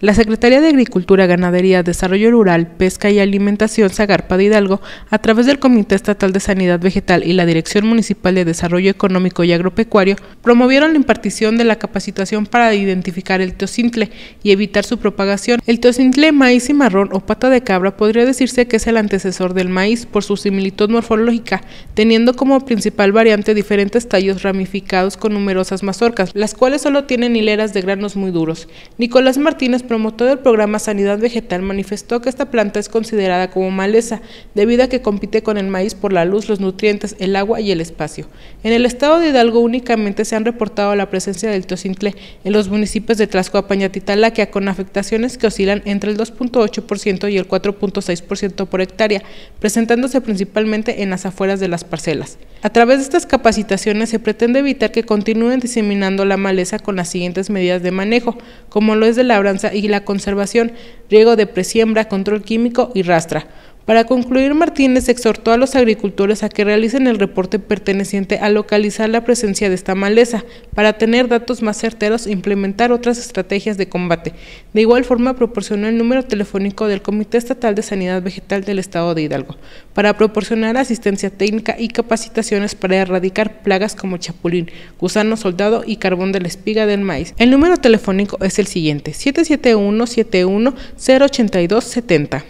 La Secretaría de Agricultura, Ganadería, Desarrollo Rural, Pesca y Alimentación Zagarpa de Hidalgo, a través del Comité Estatal de Sanidad Vegetal y la Dirección Municipal de Desarrollo Económico y Agropecuario, promovieron la impartición de la capacitación para identificar el teocintle y evitar su propagación. El teocintle, maíz y marrón o pata de cabra podría decirse que es el antecesor del maíz por su similitud morfológica, teniendo como principal variante diferentes tallos ramificados con numerosas mazorcas, las cuales solo tienen hileras de granos muy duros. Nicolás Martínez promotor del programa Sanidad Vegetal manifestó que esta planta es considerada como maleza, debido a que compite con el maíz por la luz, los nutrientes, el agua y el espacio. En el estado de Hidalgo únicamente se han reportado la presencia del tocintle en los municipios de Tlaxcoapan y con afectaciones que oscilan entre el 2.8% y el 4.6% por hectárea, presentándose principalmente en las afueras de las parcelas. A través de estas capacitaciones se pretende evitar que continúen diseminando la maleza con las siguientes medidas de manejo, como lo es de labranza y la conservación, riego de presiembra, control químico y rastra. Para concluir, Martínez exhortó a los agricultores a que realicen el reporte perteneciente a localizar la presencia de esta maleza, para tener datos más certeros e implementar otras estrategias de combate. De igual forma, proporcionó el número telefónico del Comité Estatal de Sanidad Vegetal del Estado de Hidalgo, para proporcionar asistencia técnica y capacitaciones para erradicar plagas como chapulín, gusano soldado y carbón de la espiga del maíz. El número telefónico es el siguiente, 771 71